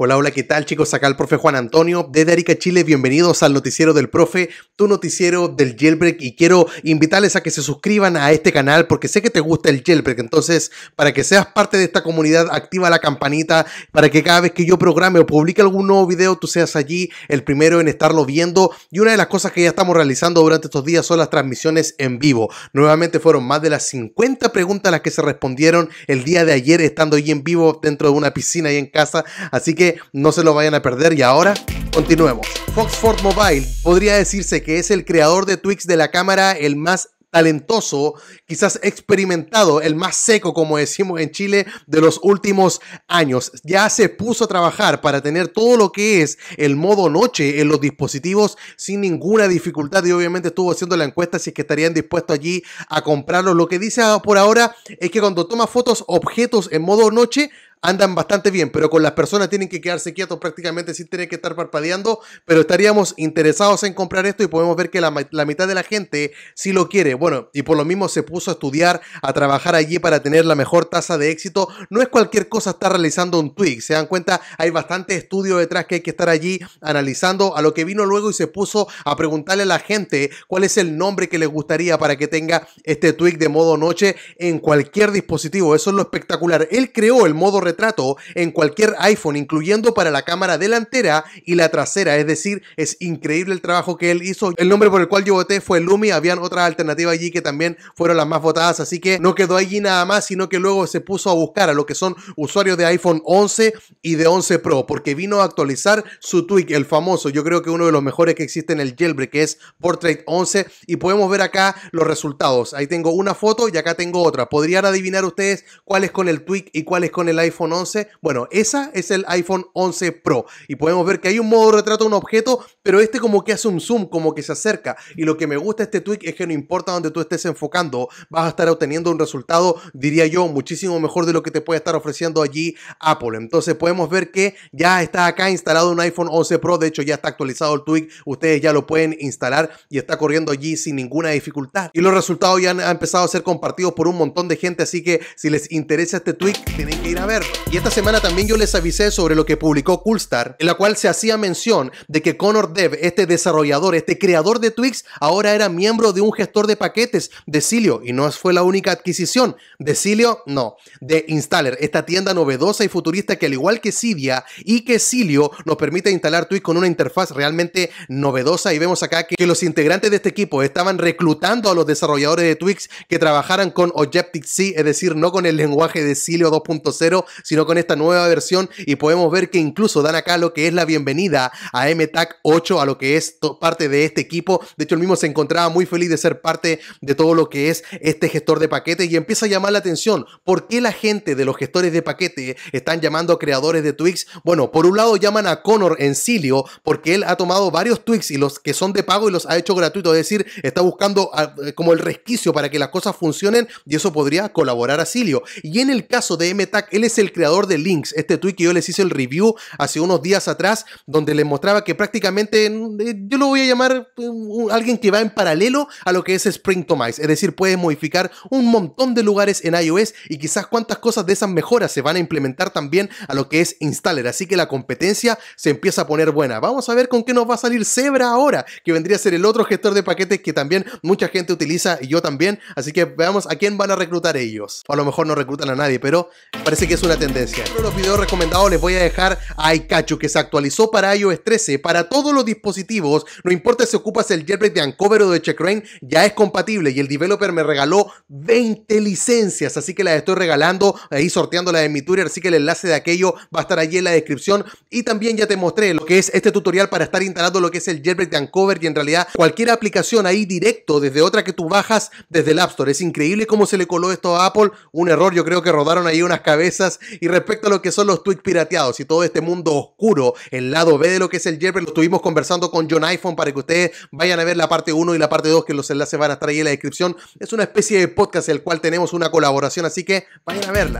Hola, hola, ¿qué tal chicos? Acá el profe Juan Antonio de Arica, Chile. Bienvenidos al noticiero del profe, tu noticiero del jailbreak. Y quiero invitarles a que se suscriban a este canal porque sé que te gusta el jailbreak. Entonces, para que seas parte de esta comunidad, activa la campanita para que cada vez que yo programe o publique algún nuevo video, tú seas allí el primero en estarlo viendo. Y una de las cosas que ya estamos realizando durante estos días son las transmisiones en vivo. Nuevamente fueron más de las 50 preguntas las que se respondieron el día de ayer estando ahí en vivo dentro de una piscina y en casa. Así que no se lo vayan a perder y ahora continuemos. Foxford Mobile podría decirse que es el creador de Twix de la cámara el más talentoso, quizás experimentado, el más seco, como decimos en Chile, de los últimos años. Ya se puso a trabajar para tener todo lo que es el modo noche en los dispositivos sin ninguna dificultad y obviamente estuvo haciendo la encuesta si es que estarían dispuestos allí a comprarlo Lo que dice por ahora es que cuando toma fotos objetos en modo noche, andan bastante bien, pero con las personas tienen que quedarse quietos prácticamente sin tener que estar parpadeando, pero estaríamos interesados en comprar esto y podemos ver que la, mitad de la gente sí lo quiere. Bueno, y por lo mismo se puso a estudiar, a trabajar allí para tener la mejor tasa de éxito. No es cualquier cosa estar realizando un tweak, se dan cuenta, hay bastante estudio detrás que hay que estar allí analizando a lo que vino luego y se puso a preguntarle a la gente cuál es el nombre que les gustaría para que tenga este tweak de modo noche en cualquier dispositivo. Eso es lo espectacular. Él creó el modo retrato en cualquier iPhone, incluyendo para la cámara delantera y la trasera. Es decir, es increíble el trabajo que él hizo. El nombre por el cual yo voté fue Lumi. Habían otras alternativas allí que también fueron las más votadas. Así que no quedó allí nada más, sino que luego se puso a buscar a lo que son usuarios de iPhone 11 y de 11 Pro, porque vino a actualizar su tweak, el famoso. Yo creo que uno de los mejores que existe en el jailbreak, que es Portrait 11. Y podemos ver acá los resultados. Ahí tengo una foto y acá tengo otra. Podrían adivinar ustedes cuál es con el tweak y cuál es con el iPhone. 11. Bueno, esa es el iPhone 11 Pro. Y podemos ver que hay un modo retrato de un objeto, pero este como que hace un zoom, como que se acerca. Y lo que me gusta este tweak es que no importa donde tú estés enfocando, vas a estar obteniendo un resultado, diría yo, muchísimo mejor de lo que te puede estar ofreciendo allí Apple. Entonces podemos ver que ya está acá instalado un iPhone 11 Pro. De hecho, ya está actualizado el tweak. Ustedes ya lo pueden instalar y está corriendo allí sin ninguna dificultad. Y los resultados ya han, han empezado a ser compartidos por un montón de gente. Así que si les interesa este tweak, tienen que ir a ver. Y esta semana también yo les avisé sobre lo que publicó Coolstar, en la cual se hacía mención de que Connor Dev, este desarrollador, este creador de Twix, ahora era miembro de un gestor de paquetes de Silio y no fue la única adquisición. De Silio, no, de Installer, esta tienda novedosa y futurista que al igual que Cydia y que Silio nos permite instalar Twix con una interfaz realmente novedosa y vemos acá que, los integrantes de este equipo estaban reclutando a los desarrolladores de Twix que trabajaran con Objective-C, es decir, no con el lenguaje de Silio 2.0, sino con esta nueva versión y podemos ver que incluso dan acá lo que es la bienvenida a MTAC 8, a lo que es parte de este equipo. De hecho, el mismo se encontraba muy feliz de ser parte de todo lo que es este gestor de paquetes y empieza a llamar la atención. ¿Por qué la gente de los gestores de paquetes están llamando a creadores de Twix? Bueno, por un lado llaman a Connor Silio, porque él ha tomado varios Twix y los que son de pago y los ha hecho gratuitos, es decir, está buscando ah, eh, como el resquicio para que las cosas funcionen y eso podría colaborar a Silio. Y en el caso de MTAC, él es el creador de Links, este tweet que yo les hice el review hace unos días atrás, donde les mostraba que prácticamente mm, eh, yo lo voy a llamar mm, alguien que va en paralelo a lo que es Spring Tomize, es decir, puedes modificar un montón de lugares en iOS y quizás cuántas cosas de esas mejoras se van a implementar también a lo que es Installer, así que la competencia se empieza a poner buena. Vamos a ver con qué nos va a salir Zebra ahora, que vendría a ser el otro gestor de paquetes que también mucha gente utiliza y yo también, así que veamos a quién van a reclutar ellos. a lo mejor no reclutan a nadie, pero parece que es una tendencia. Uno de los videos recomendados les voy a dejar a iCacho que se actualizó para iOS 13. Para todos los dispositivos, no importa si ocupas el jailbreak de Uncover o de Checkrain, ya es compatible. Y el developer me regaló 20 licencias, así que las estoy regalando, ahí sorteando en mi Twitter. Así que el enlace de aquello va a estar allí en la descripción. Y también ya te mostré lo que es este tutorial para estar instalando lo que es el jailbreak de Uncover y en realidad cualquier aplicación ahí directo desde otra que tú bajas desde el App Store. Es increíble cómo se le coló esto a Apple. Un error, yo creo que rodaron ahí unas cabezas y respecto a lo que son los tweets pirateados y todo este mundo oscuro, el lado B de lo que es el Jepper, lo estuvimos conversando con John iPhone para que ustedes vayan a ver la parte 1 y la parte 2, que los enlaces van a estar ahí en la descripción. Es una especie de podcast el cual tenemos una colaboración, así que vayan a verla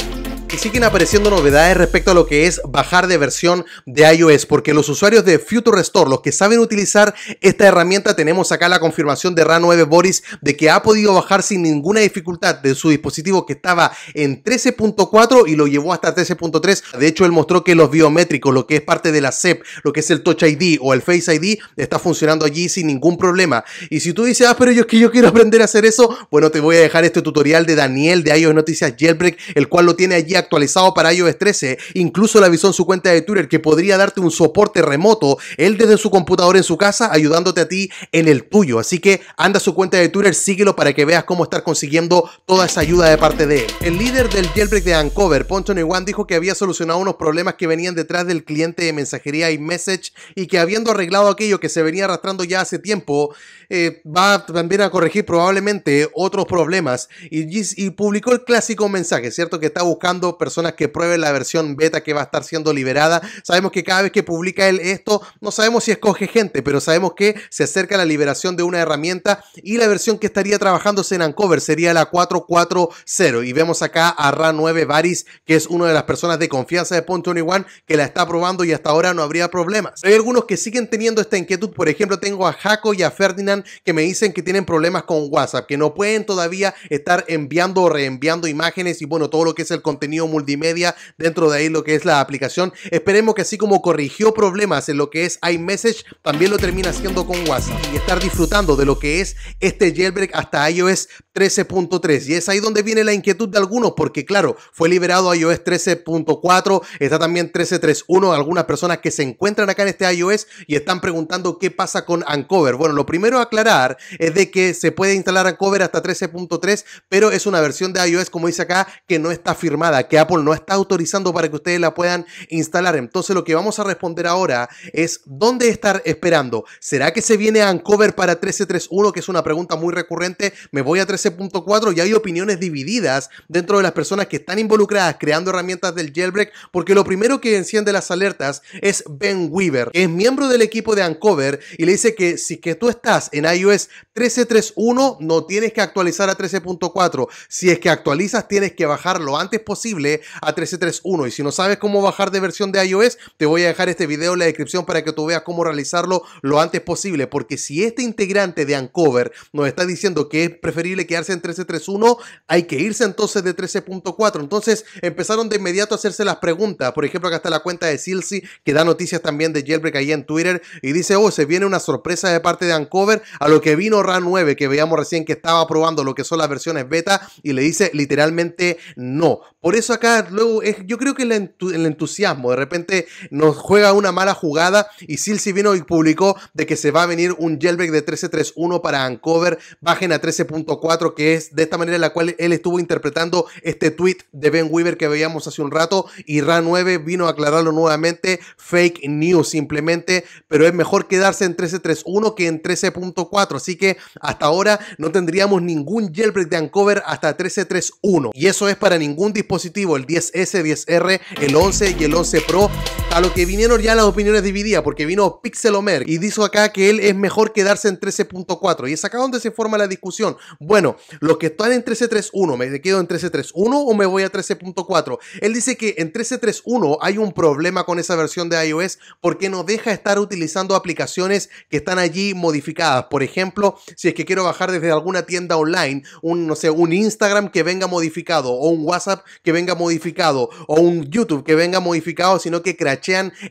que siguen apareciendo novedades respecto a lo que es bajar de versión de iOS, porque los usuarios de Future Restore, los que saben utilizar esta herramienta, tenemos acá la confirmación de RA9 Boris de que ha podido bajar sin ninguna dificultad de su dispositivo que estaba en 13.4 y lo llevó hasta 13.3. De hecho, él mostró que los biométricos, lo que es parte de la SEP, lo que es el Touch ID o el Face ID, está funcionando allí sin ningún problema. Y si tú dices, ah, pero yo es que yo quiero aprender a hacer eso, bueno, te voy a dejar este tutorial de Daniel de iOS Noticias Jailbreak, el cual lo tiene allí actualizado para iOS 13, incluso le avisó en su cuenta de Twitter que podría darte un soporte remoto, él desde su computador en su casa, ayudándote a ti en el tuyo. Así que anda a su cuenta de Twitter, síguelo para que veas cómo estar consiguiendo toda esa ayuda de parte de él. El líder del jailbreak de Ancover, Poncho one dijo que había solucionado unos problemas que venían detrás del cliente de mensajería y message y que habiendo arreglado aquello que se venía arrastrando ya hace tiempo, eh, va también a corregir probablemente otros problemas y publicó el clásico mensaje, ¿cierto? Que está buscando personas que prueben la versión beta que va a estar siendo liberada. Sabemos que cada vez que publica él esto, no sabemos si escoge gente, pero sabemos que se acerca la liberación de una herramienta y la versión que estaría trabajándose en Uncover sería la 440. Y vemos acá a Ra9 Varis, que es una de las personas de confianza de point 21 que la está probando y hasta ahora no habría problemas. Hay algunos que siguen teniendo esta inquietud, por ejemplo, tengo a Jaco y a Ferdinand que me dicen que tienen problemas con WhatsApp, que no pueden todavía estar enviando o reenviando imágenes y bueno, todo lo que es el contenido multimedia dentro de ahí lo que es la aplicación. Esperemos que así como corrigió problemas en lo que es iMessage, también lo termina haciendo con WhatsApp y estar disfrutando de lo que es este jailbreak hasta iOS 13.3. Y es ahí donde viene la inquietud de algunos, porque claro, fue liberado iOS 13.4, está también 13.3.1, algunas personas que se encuentran acá en este iOS y están preguntando qué pasa con Uncover. Bueno, lo primero a aclarar es de que se puede instalar Ancover hasta 13.3, pero es una versión de iOS, como dice acá, que no está firmada, que Apple no está autorizando para que ustedes la puedan instalar. Entonces lo que vamos a responder ahora es ¿dónde estar esperando? ¿Será que se viene a Ancover para 13.3.1? Que es una pregunta muy recurrente. Me voy a 13.4 y hay opiniones divididas dentro de las personas que están involucradas creando herramientas del jailbreak porque lo primero que enciende las alertas es Ben Weaver, que es miembro del equipo de Ancover. y le dice que si que tú estás en iOS 13.3.1 no tienes que actualizar a 13.4. Si es que actualizas tienes que bajar lo antes posible a 13.3.1. Y si no sabes cómo bajar de versión de iOS, te voy a dejar este video en la descripción para que tú veas cómo realizarlo lo antes posible. Porque si este integrante de Ancover nos está diciendo que es preferible quedarse en 13.3.1, hay que irse entonces de 13.4. Entonces empezaron de inmediato a hacerse las preguntas. Por ejemplo, acá está la cuenta de Silsi, que da noticias también de Jailbreak ahí en Twitter. Y dice, oh, se viene una sorpresa de parte de Ancover a lo que vino RAN 9, que veíamos recién que estaba probando lo que son las versiones beta. Y le dice literalmente no. Por eso acá luego yo creo que el, entusiasmo. De repente nos juega una mala jugada y Silsi vino y publicó de que se va a venir un jailbreak de 13.3.1 para Ancover. Bajen a 13.4, que es de esta manera en la cual él estuvo interpretando este tweet de Ben Weaver que veíamos hace un rato. Y RA9 vino a aclararlo nuevamente. Fake news simplemente, pero es mejor quedarse en 13.3.1 que en 13.4. Así que hasta ahora no tendríamos ningún jailbreak de Ancover hasta 13.3.1. Y eso es para ningún dispositivo el 10S, 10R, el 11 y el 11 Pro a lo que vinieron ya las opiniones divididas, porque vino Pixelomer y dijo acá que él es mejor quedarse en 13.4. Y es acá donde se forma la discusión. Bueno, los que están en 13.3.1, ¿me quedo en 13.3.1 o me voy a 13.4? Él dice que en 13.3.1 hay un problema con esa versión de iOS porque no deja estar utilizando aplicaciones que están allí modificadas. Por ejemplo, si es que quiero bajar desde alguna tienda online, un, no sé, un Instagram que venga modificado o un WhatsApp que venga modificado o un YouTube que venga modificado, sino que crea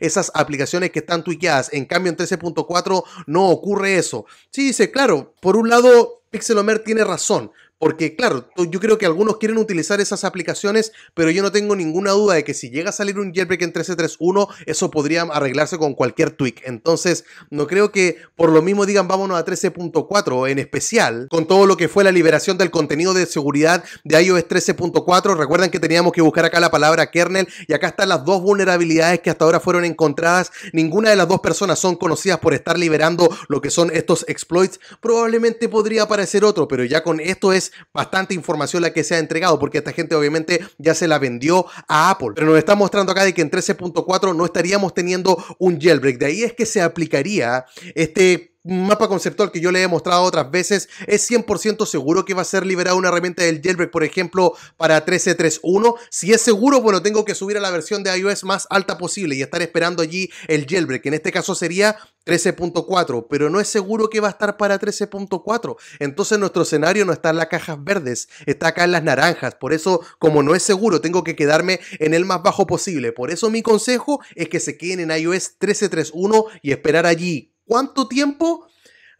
esas aplicaciones que están tuiqueadas. En cambio, en 13.4 no ocurre eso. Sí, dice, claro, por un lado, Pixelomer tiene razón, porque claro, yo creo que algunos quieren utilizar esas aplicaciones, pero yo no tengo ninguna duda de que si llega a salir un jailbreak en 13.3.1, eso podría arreglarse con cualquier tweak. Entonces, no creo que por lo mismo digan vámonos a 13.4 en especial, con todo lo que fue la liberación del contenido de seguridad de iOS 13.4. recuerden que teníamos que buscar acá la palabra kernel y acá están las dos vulnerabilidades que hasta ahora fueron encontradas. Ninguna de las dos personas son conocidas por estar liberando lo que son estos exploits. Probablemente podría aparecer otro, pero ya con esto es bastante información la que se ha entregado, porque esta gente obviamente ya se la vendió a Apple. Pero nos está mostrando acá de que en 13.4 no estaríamos teniendo un jailbreak. De ahí es que se aplicaría este mapa conceptual que yo le he mostrado otras veces, es 100% seguro que va a ser liberada una herramienta del jailbreak, por ejemplo, para 13.3.1. Si es seguro, bueno, tengo que subir a la versión de iOS más alta posible y estar esperando allí el jailbreak, que en este caso sería 13.4, pero no es seguro que va a estar para 13.4. Entonces nuestro escenario no está en las cajas verdes, está acá en las naranjas. Por eso, como no es seguro, tengo que quedarme en el más bajo posible. Por eso mi consejo es que se queden en iOS 13.3.1 y esperar allí ¿Cuánto tiempo?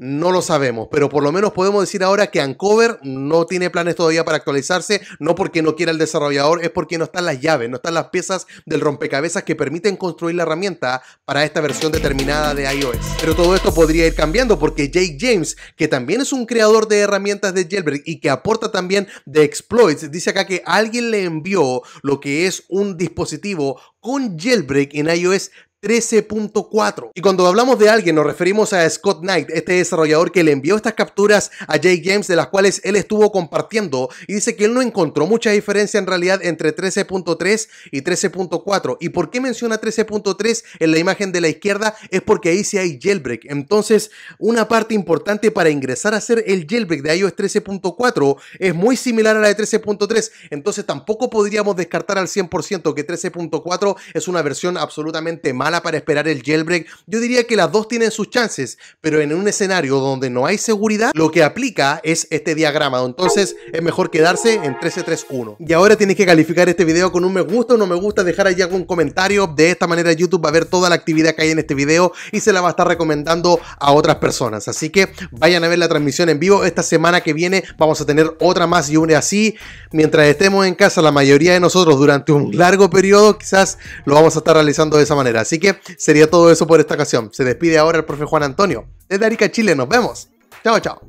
No lo sabemos, pero por lo menos podemos decir ahora que Ancover no tiene planes todavía para actualizarse, no porque no quiera el desarrollador, es porque no están las llaves, no están las piezas del rompecabezas que permiten construir la herramienta para esta versión determinada de iOS. Pero todo esto podría ir cambiando porque Jake James, que también es un creador de herramientas de Jailbreak y que aporta también de exploits, dice acá que alguien le envió lo que es un dispositivo con jailbreak en iOS 13.4. Y cuando hablamos de alguien nos referimos a Scott Knight, este desarrollador que le envió estas capturas a Jay James de las cuales él estuvo compartiendo y dice que él no encontró mucha diferencia en realidad entre 13.3 y 13.4. ¿Y por qué menciona 13.3 en la imagen de la izquierda? Es porque ahí sí hay jailbreak. Entonces, una parte importante para ingresar a hacer el jailbreak de iOS 13.4 es muy similar a la de 13.3. Entonces, tampoco podríamos descartar al 100% que 13.4 es una versión absolutamente mala para esperar el jailbreak, yo diría que las dos tienen sus chances, pero en un escenario donde no hay seguridad, lo que aplica es este diagrama, entonces es mejor quedarse en 1331. Y ahora tienes que calificar este video con un me gusta o no me gusta, dejar ahí algún comentario, de esta manera YouTube va a ver toda la actividad que hay en este video y se la va a estar recomendando a otras personas, así que vayan a ver la transmisión en vivo, esta semana que viene vamos a tener otra más y una así, mientras estemos en casa la mayoría de nosotros durante un largo periodo quizás lo vamos a estar realizando de esa manera, así Así que sería todo eso por esta ocasión. Se despide ahora el profe Juan Antonio. Desde Arica, Chile, nos vemos. Chao, chao.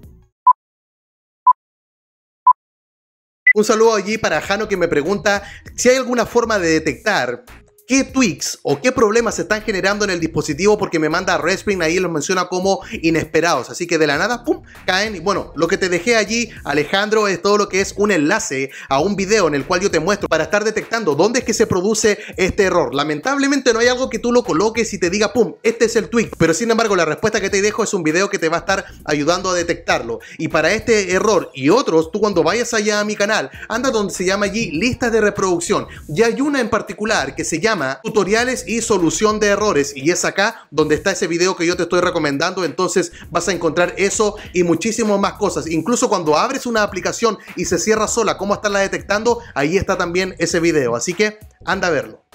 Un saludo allí para Jano que me pregunta si hay alguna forma de detectar qué tweaks o qué problemas se están generando en el dispositivo porque me manda Respring ahí los menciona como inesperados. Así que de la nada, pum, caen. Y bueno, lo que te dejé allí, Alejandro, es todo lo que es un enlace a un video en el cual yo te muestro para estar detectando dónde es que se produce este error. Lamentablemente no hay algo que tú lo coloques y te diga, pum, este es el tweak. Pero sin embargo, la respuesta que te dejo es un video que te va a estar ayudando a detectarlo. Y para este error y otros, tú cuando vayas allá a mi canal, anda donde se llama allí listas de reproducción. Y hay una en particular que se llama tutoriales y solución de errores y es acá donde está ese video que yo te estoy recomendando. Entonces vas a encontrar eso y muchísimas más cosas. Incluso cuando abres una aplicación y se cierra sola, cómo estarla detectando, ahí está también ese video. Así que anda a verlo.